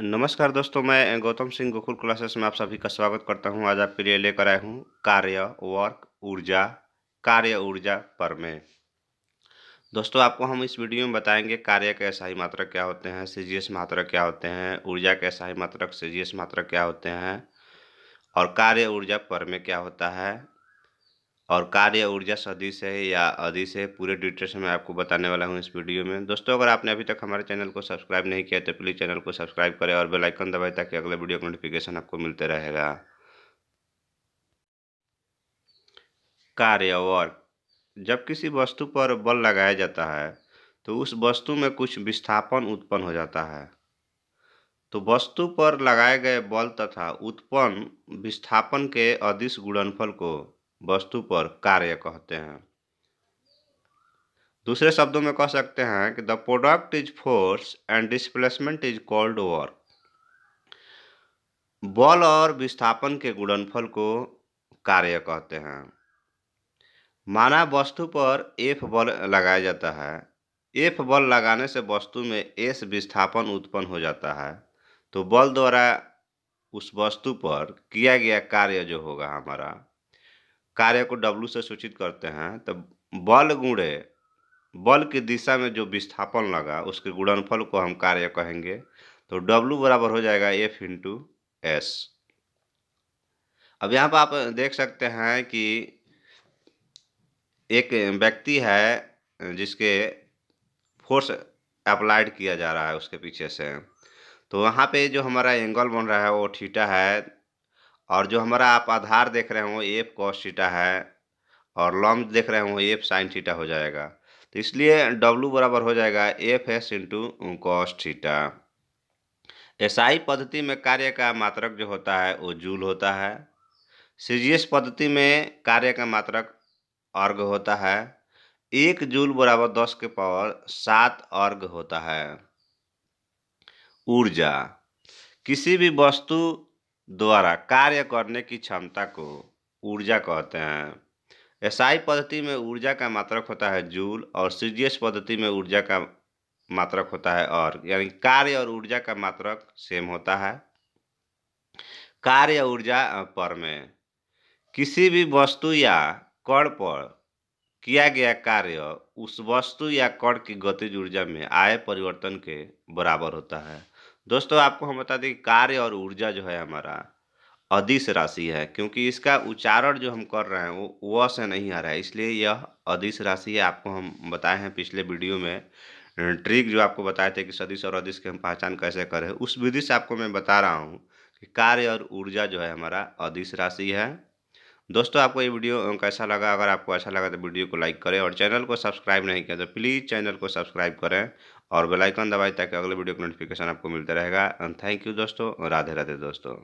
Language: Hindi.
नमस्कार दोस्तों मैं गौतम सिंह गोकुल क्लासेस में आप सभी का स्वागत करता हूं आज आपके लिए लेकर आया हूं कार्य वर्क ऊर्जा कार्य ऊर्जा पर में दोस्तों आपको हम इस वीडियो में बताएंगे कार्य के ही मात्रक क्या होते हैं सी जी मात्रक क्या होते हैं ऊर्जा के असाई मात्रक सी जी मात्रक क्या होते हैं और कार्य ऊर्जा पर में क्या होता है और कार्य ऊर्जा सदिश है या अदिश है पूरे डिटेल्स मैं आपको बताने वाला हूँ इस वीडियो में दोस्तों अगर आपने अभी तक हमारे चैनल को सब्सक्राइब नहीं किया तो प्लीज़ चैनल को सब्सक्राइब करें और बेलाइकन दबाए ताकि अगले वीडियो का नोटिफिकेशन आपको मिलते रहेगा कार्य वर्क जब किसी वस्तु पर बल लगाया जाता है तो उस वस्तु में कुछ विस्थापन उत्पन्न हो जाता है तो वस्तु पर लगाए गए बल तथा उत्पन्न विस्थापन के अदिश गुणनफल को वस्तु पर कार्य कहते हैं दूसरे शब्दों में कह सकते हैं कि the product is force and displacement is called work बल और विस्थापन के गुणनफल को कार्य कहते हैं माना वस्तु पर एफ बल लगाया जाता है एफ बल लगाने से वस्तु में एस विस्थापन उत्पन्न हो जाता है तो बल द्वारा उस वस्तु पर किया गया कार्य जो होगा हमारा कार्य को डब्लू से सूचित करते हैं तो बल गुणे बल की दिशा में जो विस्थापन लगा उसके गुणनफल को हम कार्य कहेंगे तो डब्लू बराबर हो जाएगा एफ इंटू एस अब यहाँ पर आप देख सकते हैं कि एक व्यक्ति है जिसके फोर्स अप्लाइड किया जा रहा है उसके पीछे से तो वहाँ पे जो हमारा एंगल बन रहा है वो ठीटा है और जो हमारा आप आधार देख रहे हो एफ कॉस सीटा है और लॉन्ग देख रहे हो एफ साइन सीटा हो जाएगा तो इसलिए डब्लू बराबर हो जाएगा F S into cos theta SI पद्धति में कार्य का मात्रक जो होता है वो जूल होता है सीजीएस पद्धति में कार्य का मात्रक अर्घ होता है एक जूल बराबर दस के पावर सात अर्घ होता है ऊर्जा किसी भी वस्तु द्वारा कार्य करने की क्षमता को ऊर्जा कहते हैं एसआई पद्धति में ऊर्जा का मात्रक होता है जूल और सीजीएस पद्धति में ऊर्जा का मात्रक होता है और यानी कार्य और ऊर्जा का मात्रक सेम होता है कार्य ऊर्जा पर में किसी भी वस्तु या कण पर किया गया कार्य उस वस्तु या कण की गतिज ऊर्जा में आए परिवर्तन के बराबर होता है दोस्तों आपको हम बता दें कार्य और ऊर्जा जो है हमारा अधिस राशि है क्योंकि इसका उच्चारण जो हम कर रहे हैं वो व से नहीं आ रहा है इसलिए यह अधिस राशि है आपको हम बताए हैं पिछले वीडियो में ट्रिक जो आपको बताए थे कि सदिश और अधिस की हम पहचान कैसे करें उस विधि से आपको मैं बता रहा हूँ कि कार्य और ऊर्जा जो है हमारा अधिस राशि है दोस्तों आपको ये वीडियो कैसा लगा अगर आपको अच्छा लगा तो वीडियो को लाइक करें और चैनल को सब्सक्राइब नहीं किया तो प्लीज़ चैनल को सब्सक्राइब करें और बेलाइकन दबाए ताकि अगले वीडियो का नोटिफिकेशन आपको मिलता रहेगा थैंक यू दोस्तों राधे राधे दोस्तों